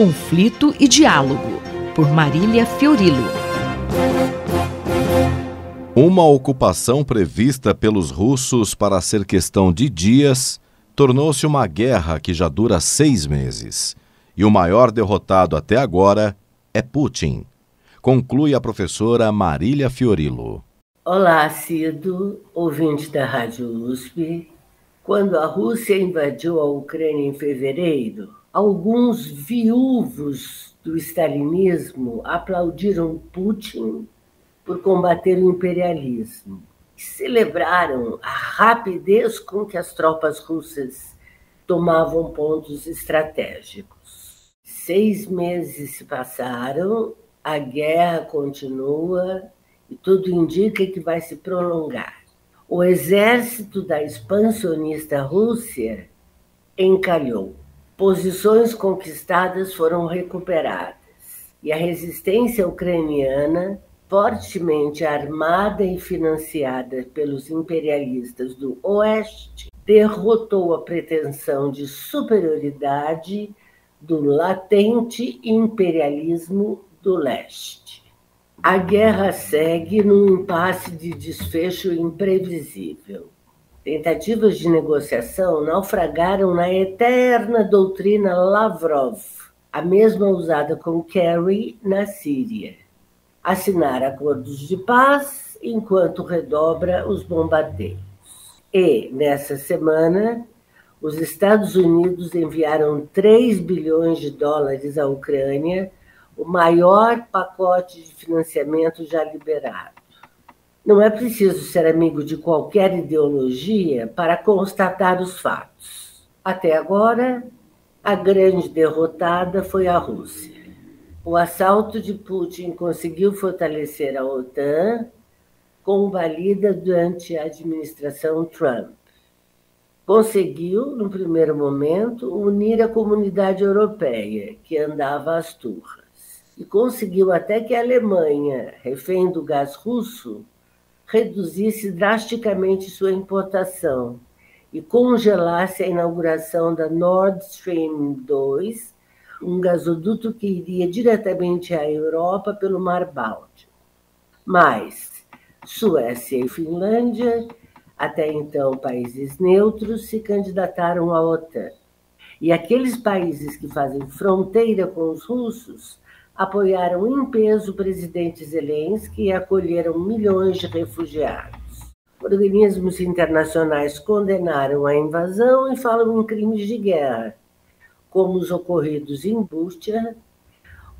Conflito e Diálogo, por Marília Fiorilo. Uma ocupação prevista pelos russos para ser questão de dias tornou-se uma guerra que já dura seis meses. E o maior derrotado até agora é Putin. Conclui a professora Marília Fiorilo. Olá, Cido, ouvinte da Rádio USP. Quando a Rússia invadiu a Ucrânia em fevereiro, alguns viúvos do stalinismo aplaudiram Putin por combater o imperialismo e celebraram a rapidez com que as tropas russas tomavam pontos estratégicos. Seis meses se passaram, a guerra continua e tudo indica que vai se prolongar. O exército da expansionista Rússia encalhou. Posições conquistadas foram recuperadas e a resistência ucraniana, fortemente armada e financiada pelos imperialistas do Oeste, derrotou a pretensão de superioridade do latente imperialismo do leste. A guerra segue num impasse de desfecho imprevisível tentativas de negociação naufragaram na eterna doutrina Lavrov, a mesma usada com Kerry na Síria. Assinar acordos de paz enquanto redobra os bombardeios. E, nessa semana, os Estados Unidos enviaram 3 bilhões de dólares à Ucrânia, o maior pacote de financiamento já liberado. Não é preciso ser amigo de qualquer ideologia para constatar os fatos. Até agora, a grande derrotada foi a Rússia. O assalto de Putin conseguiu fortalecer a OTAN, convalida durante a administração Trump. Conseguiu, no primeiro momento, unir a comunidade europeia, que andava às turras. E conseguiu até que a Alemanha, refém do gás russo, reduzisse drasticamente sua importação e congelasse a inauguração da Nord Stream 2, um gasoduto que iria diretamente à Europa pelo Mar Báltico. Mas Suécia e Finlândia, até então países neutros, se candidataram à OTAN. E aqueles países que fazem fronteira com os russos apoiaram em peso o presidente Zelensky e acolheram milhões de refugiados. Organismos internacionais condenaram a invasão e falam em crimes de guerra, como os ocorridos em Bústia,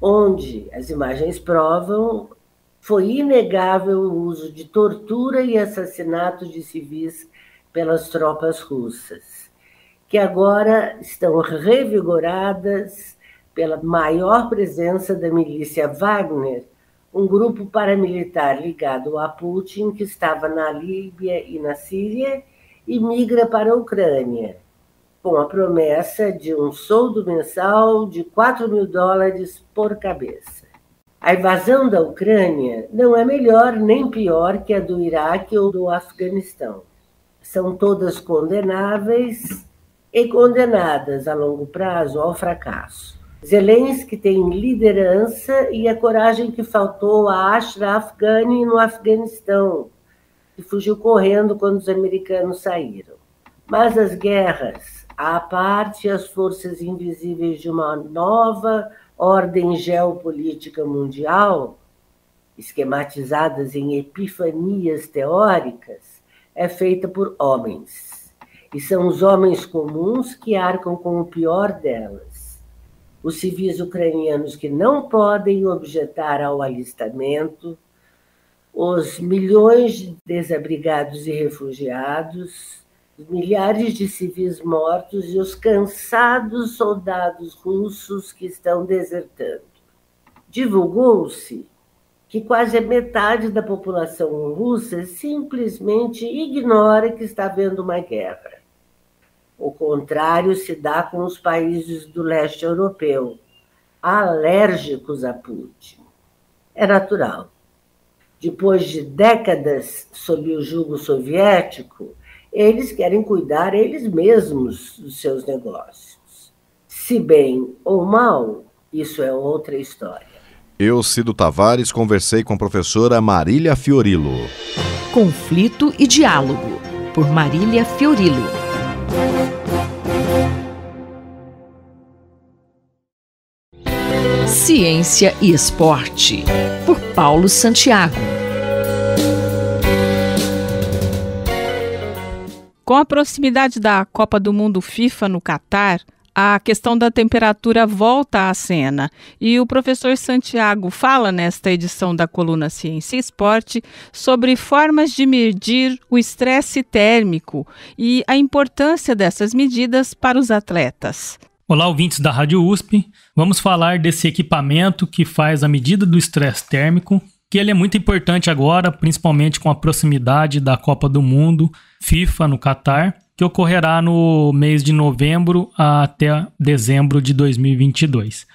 onde as imagens provam foi inegável o uso de tortura e assassinato de civis pelas tropas russas, que agora estão revigoradas pela maior presença da milícia Wagner, um grupo paramilitar ligado a Putin que estava na Líbia e na Síria e migra para a Ucrânia, com a promessa de um soldo mensal de 4 mil dólares por cabeça. A invasão da Ucrânia não é melhor nem pior que a do Iraque ou do Afeganistão. São todas condenáveis e condenadas a longo prazo ao fracasso. Zelensky tem liderança e a coragem que faltou a Ashraf Ghani no Afeganistão, que fugiu correndo quando os americanos saíram. Mas as guerras, à parte as forças invisíveis de uma nova ordem geopolítica mundial, esquematizadas em epifanias teóricas, é feita por homens. E são os homens comuns que arcam com o pior delas os civis ucranianos que não podem objetar ao alistamento, os milhões de desabrigados e refugiados, milhares de civis mortos e os cansados soldados russos que estão desertando. Divulgou-se que quase a metade da população russa simplesmente ignora que está havendo uma guerra. O contrário se dá com os países do leste europeu, alérgicos a Putin. É natural. Depois de décadas sob o jugo soviético, eles querem cuidar eles mesmos dos seus negócios. Se bem ou mal, isso é outra história. Eu, Cido Tavares, conversei com a professora Marília Fiorilo. Conflito e Diálogo, por Marília Fiorilo. Ciência e Esporte, por Paulo Santiago. Com a proximidade da Copa do Mundo FIFA no Catar, a questão da temperatura volta à cena. E o professor Santiago fala nesta edição da coluna Ciência e Esporte sobre formas de medir o estresse térmico e a importância dessas medidas para os atletas. Olá, ouvintes da Rádio USP. Vamos falar desse equipamento que faz a medida do estresse térmico, que ele é muito importante agora, principalmente com a proximidade da Copa do Mundo, FIFA no Catar, que ocorrerá no mês de novembro até dezembro de 2022.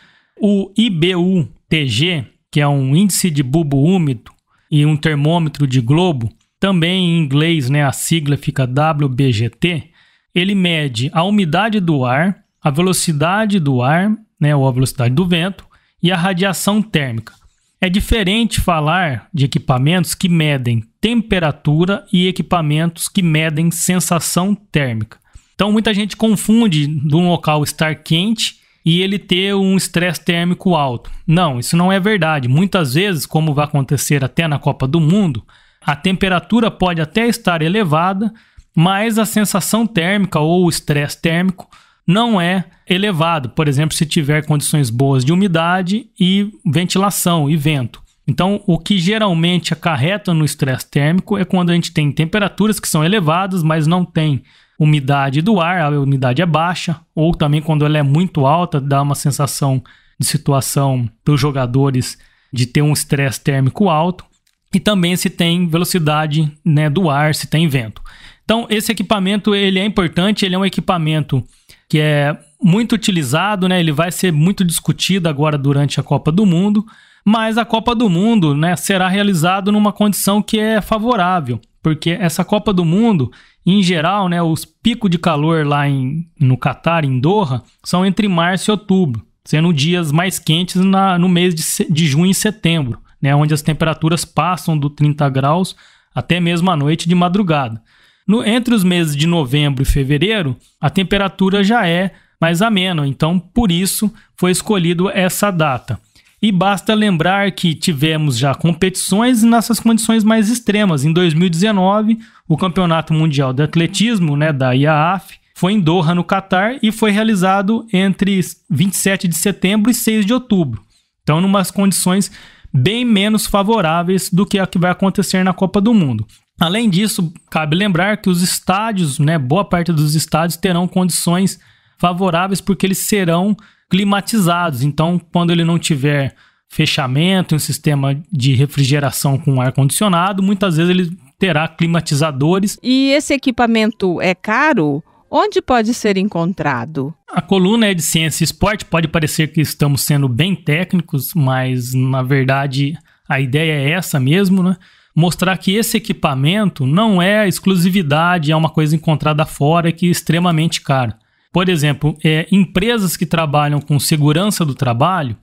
O IBU-TG, que é um índice de bulbo úmido e um termômetro de globo, também em inglês, né, a sigla fica WBGT, ele mede a umidade do ar a velocidade do ar, né, ou a velocidade do vento, e a radiação térmica. É diferente falar de equipamentos que medem temperatura e equipamentos que medem sensação térmica. Então, muita gente confunde de um local estar quente e ele ter um estresse térmico alto. Não, isso não é verdade. Muitas vezes, como vai acontecer até na Copa do Mundo, a temperatura pode até estar elevada, mas a sensação térmica ou o estresse térmico não é elevado, por exemplo, se tiver condições boas de umidade e ventilação e vento. Então, o que geralmente acarreta no estresse térmico é quando a gente tem temperaturas que são elevadas, mas não tem umidade do ar, a umidade é baixa, ou também quando ela é muito alta, dá uma sensação de situação para os jogadores de ter um estresse térmico alto, e também se tem velocidade né, do ar, se tem vento. Então, esse equipamento, ele é importante, ele é um equipamento que é muito utilizado, né? Ele vai ser muito discutido agora durante a Copa do Mundo, mas a Copa do Mundo, né, será realizado numa condição que é favorável, porque essa Copa do Mundo, em geral, né, os picos de calor lá em, no Catar, em Doha, são entre março e outubro, sendo dias mais quentes na, no mês de, de junho e setembro, né, onde as temperaturas passam do 30 graus até mesmo à noite de madrugada. No, entre os meses de novembro e fevereiro, a temperatura já é mais amena, então por isso foi escolhido essa data. E basta lembrar que tivemos já competições nessas condições mais extremas. Em 2019, o Campeonato Mundial de Atletismo, né, da IAAF, foi em Doha, no Catar, e foi realizado entre 27 de setembro e 6 de outubro. Então, umas condições bem menos favoráveis do que a que vai acontecer na Copa do Mundo. Além disso, cabe lembrar que os estádios, né, boa parte dos estádios terão condições favoráveis porque eles serão climatizados. Então, quando ele não tiver fechamento, um sistema de refrigeração com ar condicionado, muitas vezes ele terá climatizadores. E esse equipamento é caro? Onde pode ser encontrado? A coluna é de ciência e esporte. Pode parecer que estamos sendo bem técnicos, mas na verdade a ideia é essa mesmo, né? mostrar que esse equipamento não é exclusividade, é uma coisa encontrada fora que é extremamente cara. Por exemplo, é, empresas que trabalham com segurança do trabalho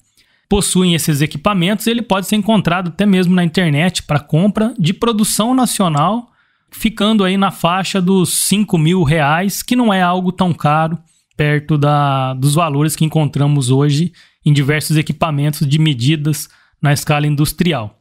possuem esses equipamentos, ele pode ser encontrado até mesmo na internet para compra de produção nacional, ficando aí na faixa dos 5 mil reais, que não é algo tão caro perto da, dos valores que encontramos hoje em diversos equipamentos de medidas na escala industrial.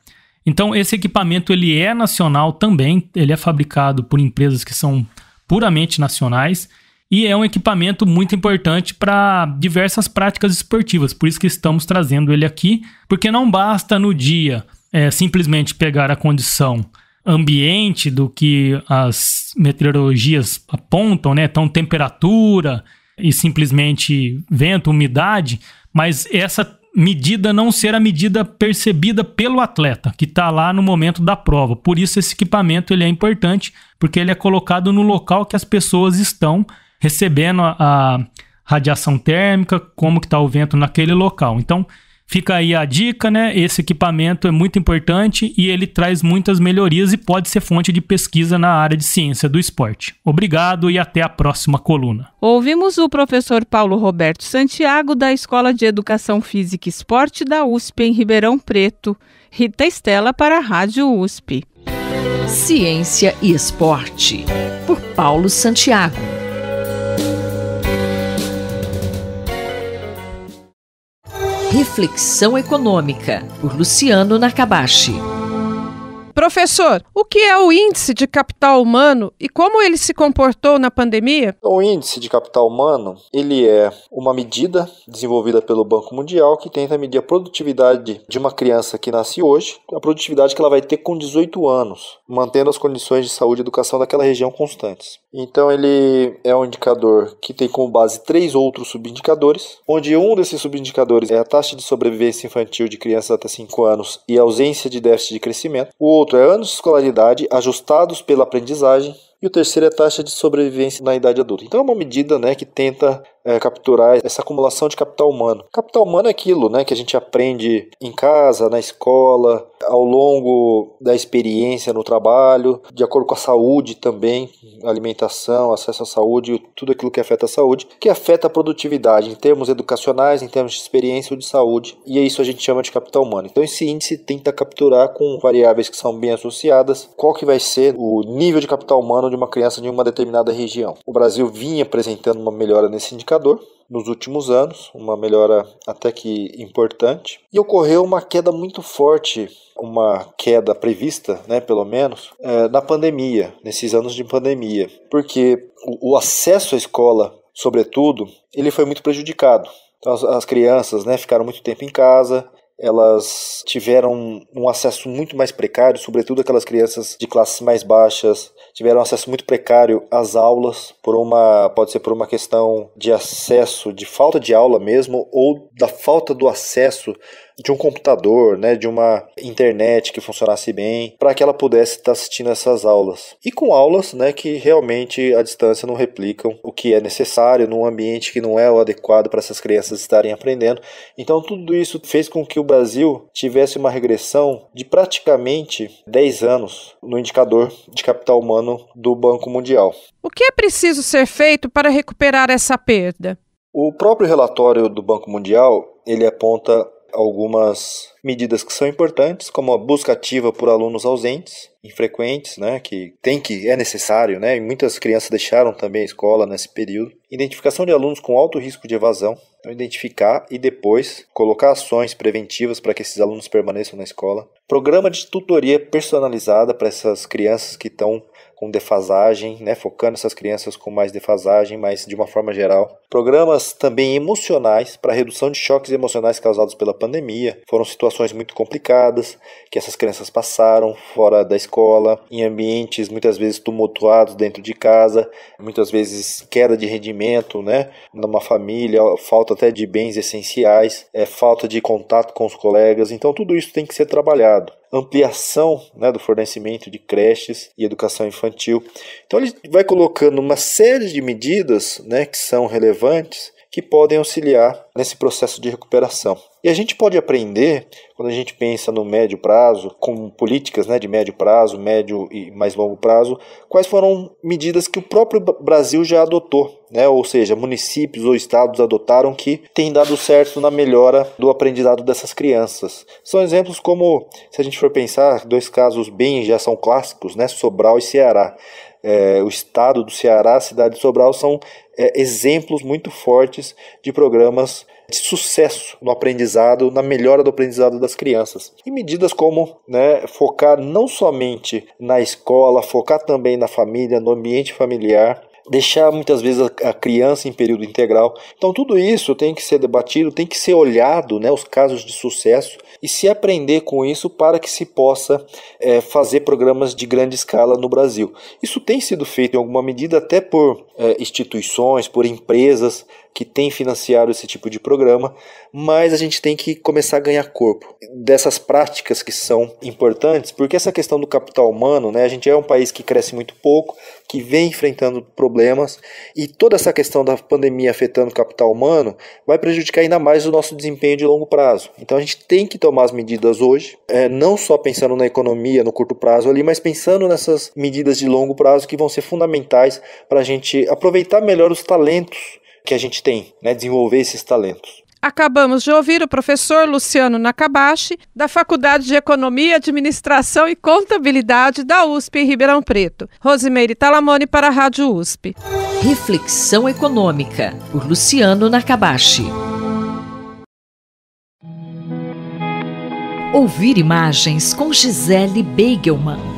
Então esse equipamento ele é nacional também, ele é fabricado por empresas que são puramente nacionais e é um equipamento muito importante para diversas práticas esportivas. Por isso que estamos trazendo ele aqui, porque não basta no dia é, simplesmente pegar a condição ambiente do que as meteorologias apontam, né? Então temperatura e simplesmente vento, umidade, mas essa medida não ser a medida percebida pelo atleta que está lá no momento da prova. Por isso esse equipamento ele é importante, porque ele é colocado no local que as pessoas estão recebendo a, a radiação térmica, como que está o vento naquele local. Então, Fica aí a dica, né? Esse equipamento é muito importante e ele traz muitas melhorias e pode ser fonte de pesquisa na área de ciência do esporte. Obrigado e até a próxima coluna. Ouvimos o professor Paulo Roberto Santiago da Escola de Educação Física e Esporte da USP em Ribeirão Preto. Rita Estela para a Rádio USP. Ciência e Esporte, por Paulo Santiago. Reflexão Econômica, por Luciano Nakabashi. Professor, o que é o índice de capital humano e como ele se comportou na pandemia? O índice de capital humano, ele é uma medida desenvolvida pelo Banco Mundial que tenta medir a produtividade de uma criança que nasce hoje, a produtividade que ela vai ter com 18 anos, mantendo as condições de saúde e educação daquela região constantes. Então ele é um indicador que tem como base três outros subindicadores, onde um desses subindicadores é a taxa de sobrevivência infantil de crianças até 5 anos e ausência de déficit de crescimento. O outro é anos de escolaridade ajustados pela aprendizagem. E o terceiro é a taxa de sobrevivência na idade adulta. Então é uma medida né, que tenta é, capturar essa acumulação de capital humano. Capital humano é aquilo né, que a gente aprende em casa, na escola, ao longo da experiência no trabalho, de acordo com a saúde também, alimentação, acesso à saúde, tudo aquilo que afeta a saúde, que afeta a produtividade em termos educacionais, em termos de experiência ou de saúde, e é isso a gente chama de capital humano. Então esse índice tenta capturar com variáveis que são bem associadas qual que vai ser o nível de capital humano de uma criança de uma determinada região. O Brasil vinha apresentando uma melhora nesse indicador indicador nos últimos anos, uma melhora até que importante, e ocorreu uma queda muito forte, uma queda prevista, né, pelo menos, é, na pandemia, nesses anos de pandemia, porque o, o acesso à escola, sobretudo, ele foi muito prejudicado. Então, as, as crianças né, ficaram muito tempo em casa, elas tiveram um acesso muito mais precário, sobretudo aquelas crianças de classes mais baixas, tiveram acesso muito precário às aulas por uma pode ser por uma questão de acesso, de falta de aula mesmo ou da falta do acesso de um computador, né, de uma internet que funcionasse bem, para que ela pudesse estar tá assistindo essas aulas. E com aulas, né, que realmente à distância não replicam o que é necessário num ambiente que não é o adequado para essas crianças estarem aprendendo. Então tudo isso fez com que o Brasil tivesse uma regressão de praticamente 10 anos no indicador de capital humano do Banco Mundial. O que é preciso ser feito para recuperar essa perda? O próprio relatório do Banco Mundial, ele aponta algumas medidas que são importantes, como a busca ativa por alunos ausentes, infrequentes, né, que tem que é necessário, né, e muitas crianças deixaram também a escola nesse período. Identificação de alunos com alto risco de evasão, então identificar e depois colocar ações preventivas para que esses alunos permaneçam na escola. Programa de tutoria personalizada para essas crianças que estão com defasagem, né, focando essas crianças com mais defasagem, mas de uma forma geral. Programas também emocionais para redução de choques emocionais causados pela pandemia. Foram situações situações muito complicadas que essas crianças passaram fora da escola, em ambientes muitas vezes tumultuados dentro de casa, muitas vezes queda de rendimento, né, numa família, falta até de bens essenciais, é falta de contato com os colegas. Então tudo isso tem que ser trabalhado ampliação né, do fornecimento de creches e educação infantil. Então ele vai colocando uma série de medidas né, que são relevantes que podem auxiliar nesse processo de recuperação. E a gente pode aprender, quando a gente pensa no médio prazo, com políticas né, de médio prazo, médio e mais longo prazo, quais foram medidas que o próprio Brasil já adotou, né? ou seja, municípios ou estados adotaram que têm dado certo na melhora do aprendizado dessas crianças. São exemplos como, se a gente for pensar, dois casos bem já são clássicos, né? Sobral e Ceará. É, o estado do Ceará, a cidade de Sobral, são é, exemplos muito fortes de programas de sucesso no aprendizado, na melhora do aprendizado das crianças. E medidas como né, focar não somente na escola, focar também na família, no ambiente familiar, deixar muitas vezes a criança em período integral. Então tudo isso tem que ser debatido, tem que ser olhado, né, os casos de sucesso e se aprender com isso para que se possa é, fazer programas de grande escala no Brasil. Isso tem sido feito em alguma medida até por é, instituições, por empresas que tem financiado esse tipo de programa, mas a gente tem que começar a ganhar corpo dessas práticas que são importantes, porque essa questão do capital humano, né, a gente é um país que cresce muito pouco, que vem enfrentando problemas, e toda essa questão da pandemia afetando o capital humano vai prejudicar ainda mais o nosso desempenho de longo prazo. Então a gente tem que tomar as medidas hoje, é, não só pensando na economia no curto prazo ali, mas pensando nessas medidas de longo prazo que vão ser fundamentais para a gente aproveitar melhor os talentos que a gente tem, né, desenvolver esses talentos. Acabamos de ouvir o professor Luciano Nakabashi, da Faculdade de Economia, Administração e Contabilidade da USP em Ribeirão Preto. Rosimeire Talamone para a Rádio USP. Reflexão Econômica, por Luciano Nakabashi. Ouvir imagens com Gisele Beigelman.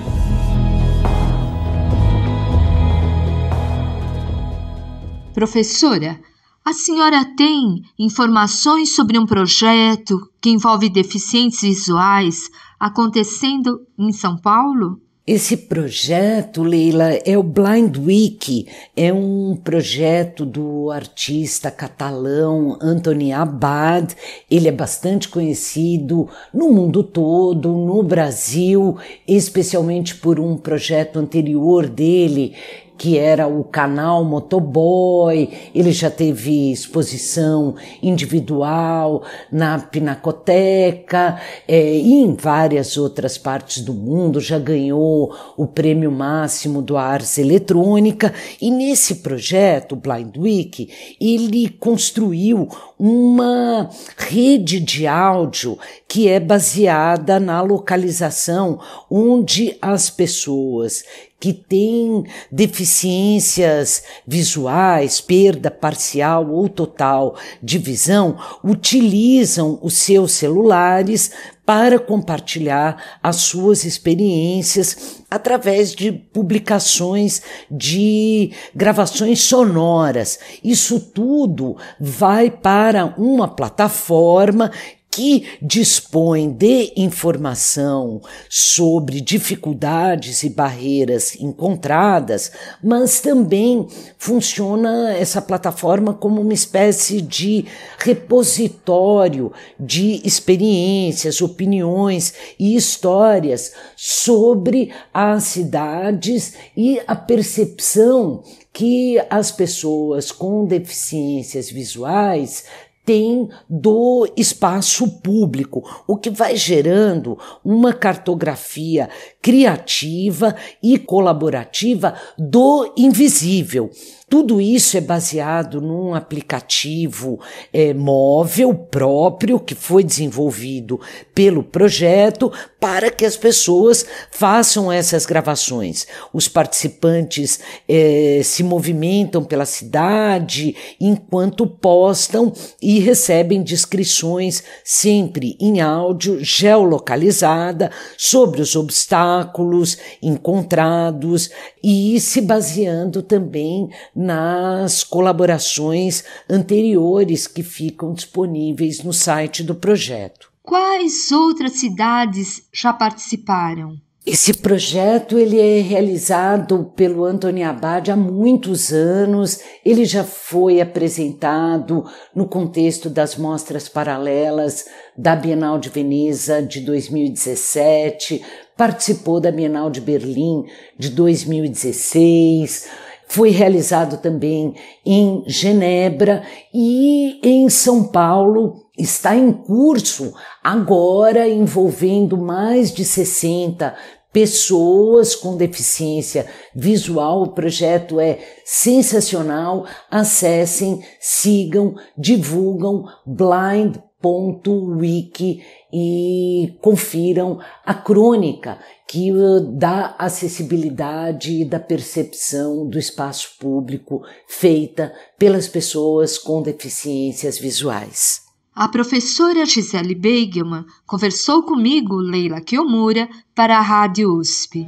Professora, a senhora tem informações sobre um projeto que envolve deficientes visuais acontecendo em São Paulo? Esse projeto, Leila, é o Blind Week. É um projeto do artista catalão Antoni Abad. Ele é bastante conhecido no mundo todo, no Brasil, especialmente por um projeto anterior dele que era o canal Motoboy, ele já teve exposição individual na Pinacoteca é, e em várias outras partes do mundo, já ganhou o prêmio máximo do Ars Eletrônica e nesse projeto, Blind Week, ele construiu uma rede de áudio que é baseada na localização onde as pessoas que têm deficiências visuais, perda parcial ou total de visão, utilizam os seus celulares para compartilhar as suas experiências através de publicações de gravações sonoras. Isso tudo vai para uma plataforma que dispõe de informação sobre dificuldades e barreiras encontradas, mas também funciona essa plataforma como uma espécie de repositório de experiências, opiniões e histórias sobre as cidades e a percepção que as pessoas com deficiências visuais tem do espaço público, o que vai gerando uma cartografia criativa e colaborativa do invisível. Tudo isso é baseado num aplicativo é, móvel próprio que foi desenvolvido pelo projeto para que as pessoas façam essas gravações. Os participantes é, se movimentam pela cidade enquanto postam e e recebem descrições, sempre em áudio, geolocalizada, sobre os obstáculos encontrados e se baseando também nas colaborações anteriores que ficam disponíveis no site do projeto. Quais outras cidades já participaram? Esse projeto ele é realizado pelo Antônio Abad há muitos anos. Ele já foi apresentado no contexto das mostras paralelas da Bienal de Veneza de 2017, participou da Bienal de Berlim de 2016 foi realizado também em Genebra e em São Paulo está em curso agora envolvendo mais de 60 pessoas com deficiência visual. O projeto é sensacional. Acessem, sigam, divulgam blind.wiki e confiram a crônica que eh, dá acessibilidade da percepção do espaço público feita pelas pessoas com deficiências visuais. A professora Gisele Beigman conversou comigo, Leila Kiyomura, para a Rádio USP.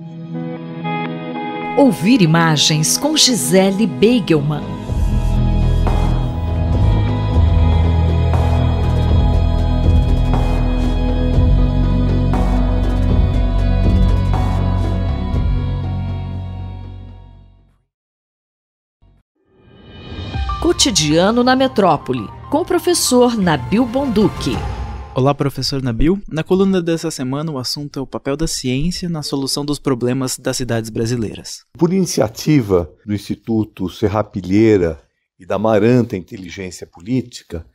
Ouvir imagens com Gisele Beigman. cotidiano na metrópole, com o professor Nabil Bonduque. Olá, professor Nabil. Na coluna dessa semana, o assunto é o papel da ciência na solução dos problemas das cidades brasileiras. Por iniciativa do Instituto Serrapilheira e da Maranta Inteligência Política,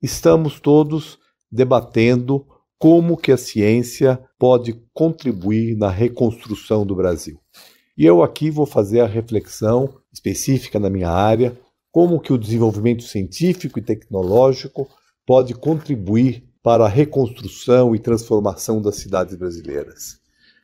estamos todos debatendo como que a ciência pode contribuir na reconstrução do Brasil. E eu aqui vou fazer a reflexão específica na minha área como que o desenvolvimento científico e tecnológico pode contribuir para a reconstrução e transformação das cidades brasileiras.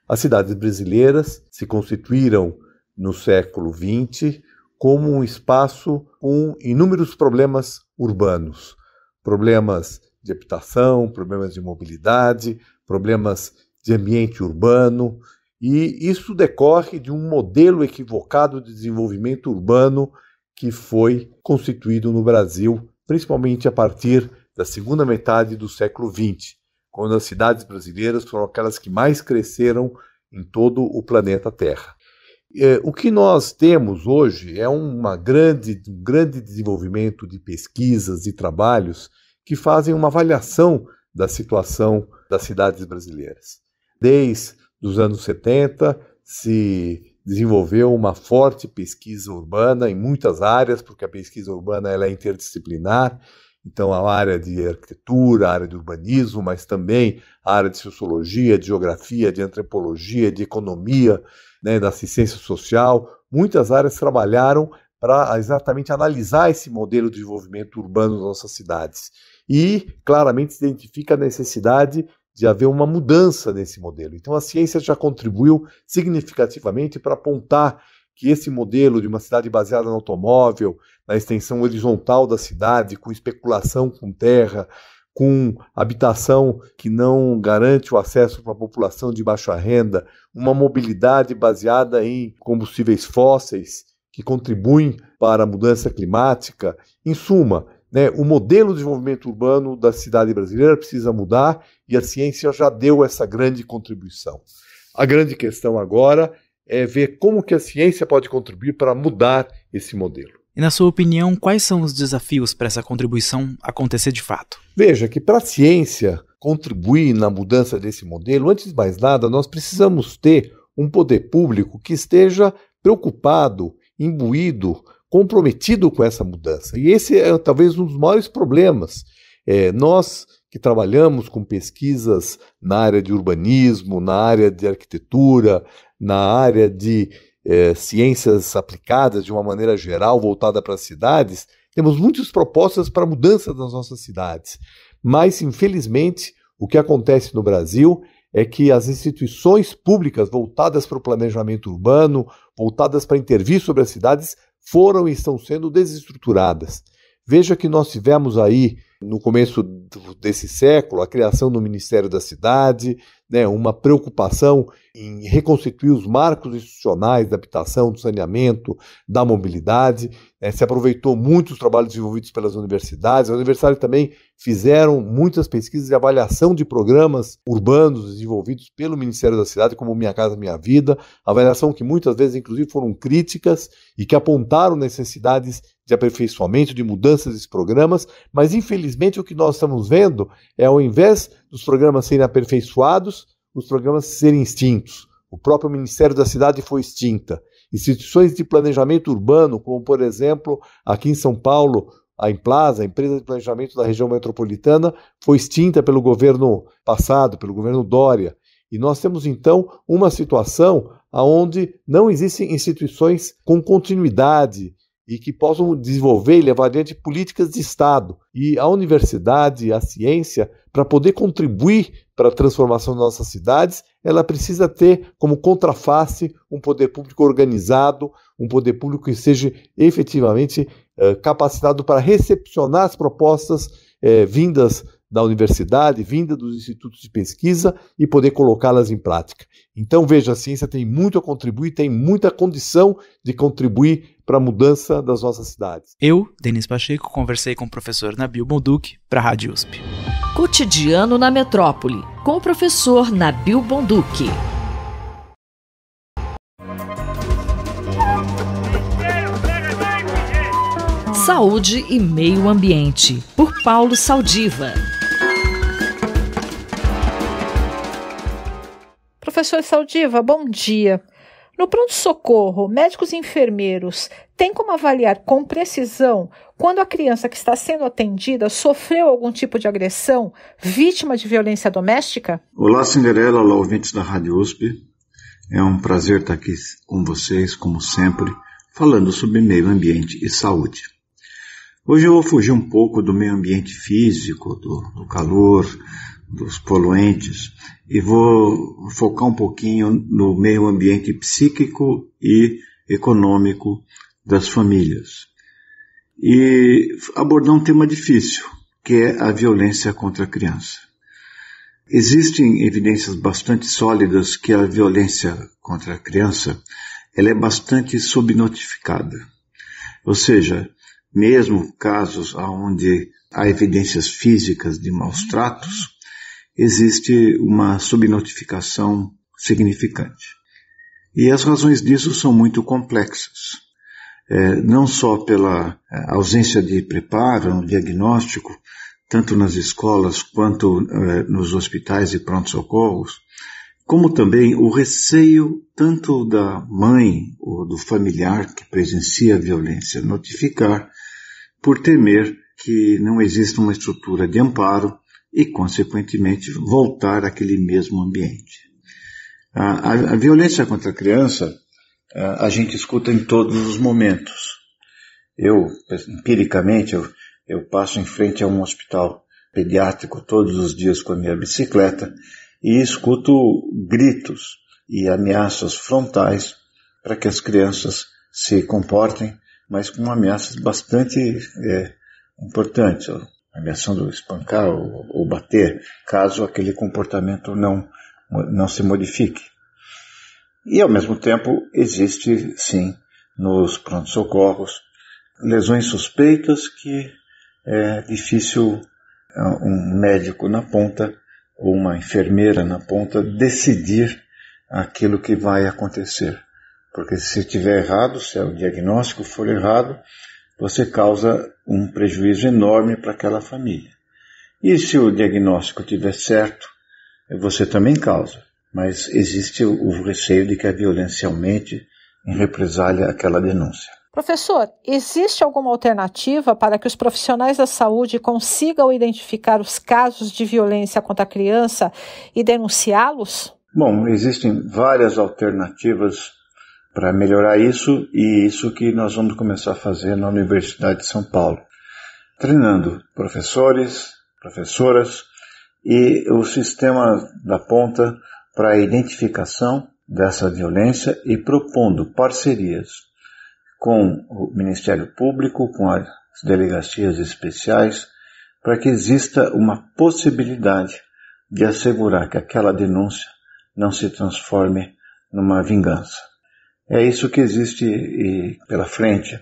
As cidades brasileiras se constituíram no século XX como um espaço com inúmeros problemas urbanos, problemas de habitação, problemas de mobilidade, problemas de ambiente urbano, e isso decorre de um modelo equivocado de desenvolvimento urbano que foi constituído no Brasil, principalmente a partir da segunda metade do século XX, quando as cidades brasileiras foram aquelas que mais cresceram em todo o planeta Terra. É, o que nós temos hoje é uma grande, um grande desenvolvimento de pesquisas e trabalhos que fazem uma avaliação da situação das cidades brasileiras. Desde os anos 70 se desenvolveu uma forte pesquisa urbana em muitas áreas, porque a pesquisa urbana ela é interdisciplinar, então a área de arquitetura, a área de urbanismo, mas também a área de sociologia, de geografia, de antropologia, de economia, né, da assistência social, muitas áreas trabalharam para exatamente analisar esse modelo de desenvolvimento urbano das nossas cidades. E claramente se identifica a necessidade de haver uma mudança nesse modelo. Então, a ciência já contribuiu significativamente para apontar que esse modelo de uma cidade baseada no automóvel, na extensão horizontal da cidade, com especulação com terra, com habitação que não garante o acesso para a população de baixa renda, uma mobilidade baseada em combustíveis fósseis que contribuem para a mudança climática, em suma, né, o modelo de desenvolvimento urbano da cidade brasileira precisa mudar e a ciência já deu essa grande contribuição. A grande questão agora é ver como que a ciência pode contribuir para mudar esse modelo. E na sua opinião, quais são os desafios para essa contribuição acontecer de fato? Veja que para a ciência contribuir na mudança desse modelo, antes de mais nada, nós precisamos ter um poder público que esteja preocupado, imbuído comprometido com essa mudança. E esse é talvez um dos maiores problemas. É, nós que trabalhamos com pesquisas na área de urbanismo, na área de arquitetura, na área de é, ciências aplicadas de uma maneira geral, voltada para as cidades, temos muitas propostas para a mudança das nossas cidades. Mas, infelizmente, o que acontece no Brasil é que as instituições públicas voltadas para o planejamento urbano, voltadas para intervir sobre as cidades, foram e estão sendo desestruturadas. Veja que nós tivemos aí, no começo desse século, a criação do Ministério da Cidade, né, uma preocupação em reconstituir os marcos institucionais da habitação, do saneamento, da mobilidade. Né, se aproveitou muito os trabalhos desenvolvidos pelas universidades. As universidades também fizeram muitas pesquisas de avaliação de programas urbanos desenvolvidos pelo Ministério da Cidade, como Minha Casa Minha Vida, avaliação que muitas vezes, inclusive, foram críticas e que apontaram necessidades de aperfeiçoamento, de mudanças desses programas, mas infelizmente o que nós estamos vendo é, ao invés dos programas serem aperfeiçoados, os programas serem extintos. O próprio Ministério da Cidade foi extinta. Instituições de planejamento urbano, como por exemplo, aqui em São Paulo, a Implaza, a empresa de planejamento da região metropolitana, foi extinta pelo governo passado, pelo governo Dória. E nós temos então uma situação onde não existem instituições com continuidade e que possam desenvolver e levar adiante políticas de Estado e a universidade, a ciência, para poder contribuir para a transformação das nossas cidades, ela precisa ter como contraface um poder público organizado, um poder público que seja efetivamente eh, capacitado para recepcionar as propostas eh, vindas da universidade, vinda dos institutos de pesquisa e poder colocá-las em prática. Então, veja, a ciência tem muito a contribuir, tem muita condição de contribuir para a mudança das nossas cidades. Eu, Denis Pacheco, conversei com o professor Nabil Bonduc para a Rádio USP. Cotidiano na Metrópole, com o professor Nabil Bonduc. Saúde e Meio Ambiente, por Paulo Saldiva. Professor Saldiva, bom dia. No pronto-socorro, médicos e enfermeiros têm como avaliar com precisão quando a criança que está sendo atendida sofreu algum tipo de agressão, vítima de violência doméstica? Olá, Cinderela, olá, ouvintes da Rádio USP. É um prazer estar aqui com vocês, como sempre, falando sobre meio ambiente e saúde. Hoje eu vou fugir um pouco do meio ambiente físico, do, do calor, dos poluentes e vou focar um pouquinho no meio ambiente psíquico e econômico das famílias. E abordar um tema difícil, que é a violência contra a criança. Existem evidências bastante sólidas que a violência contra a criança ela é bastante subnotificada. Ou seja, mesmo casos onde há evidências físicas de maus tratos, existe uma subnotificação significante. E as razões disso são muito complexas. É, não só pela é, ausência de preparo diagnóstico, tanto nas escolas quanto é, nos hospitais e pronto-socorros, como também o receio tanto da mãe ou do familiar que presencia a violência notificar, por temer que não exista uma estrutura de amparo e, consequentemente, voltar àquele mesmo ambiente. A, a, a violência contra a criança a, a, gente escuta em todos os momentos. Eu, empiricamente, eu, eu passo em frente a um hospital pediátrico todos os dias com a minha bicicleta e escuto gritos e ameaças frontais para que as crianças se comportem, mas com ameaças bastante é, importantes ameaçando espancar ou, ou bater, caso aquele comportamento não, não se modifique. E ao mesmo tempo existe sim nos pronto-socorros lesões suspeitas que é difícil é, um médico na ponta ou uma enfermeira na ponta decidir aquilo que vai acontecer. Porque se estiver errado, se o diagnóstico for errado, você causa um prejuízo enorme para aquela família. E se o diagnóstico tiver certo, você também causa. Mas existe o receio de que a violência aumente em represália aquela denúncia. Professor, existe alguma alternativa para que os profissionais da saúde consigam identificar os casos de violência contra a criança e denunciá-los? Bom, existem várias alternativas para melhorar isso e isso que nós vamos começar a fazer na Universidade de São Paulo, treinando professores, professoras e o sistema da ponta para a identificação dessa violência e propondo parcerias com o Ministério Público, com as delegacias especiais, para que exista uma possibilidade de assegurar que aquela denúncia não se transforme numa vingança. É isso que existe pela frente.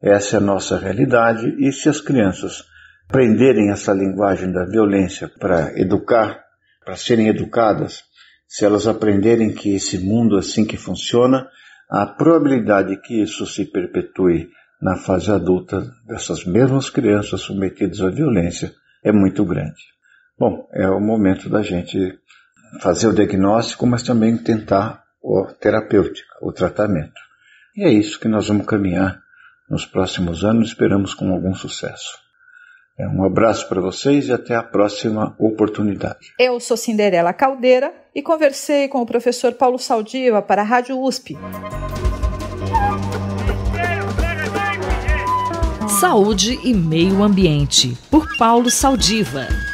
Essa é a nossa realidade e se as crianças aprenderem essa linguagem da violência para educar, para serem educadas, se elas aprenderem que esse mundo é assim que funciona, a probabilidade que isso se perpetue na fase adulta dessas mesmas crianças submetidas à violência é muito grande. Bom, é o momento da gente fazer o diagnóstico, mas também tentar ou terapêutica, o tratamento. E é isso que nós vamos caminhar nos próximos anos, esperamos com algum sucesso. É, um abraço para vocês e até a próxima oportunidade. Eu sou Cinderela Caldeira e conversei com o professor Paulo Saldiva para a Rádio USP. Saúde e Meio Ambiente, por Paulo Saldiva.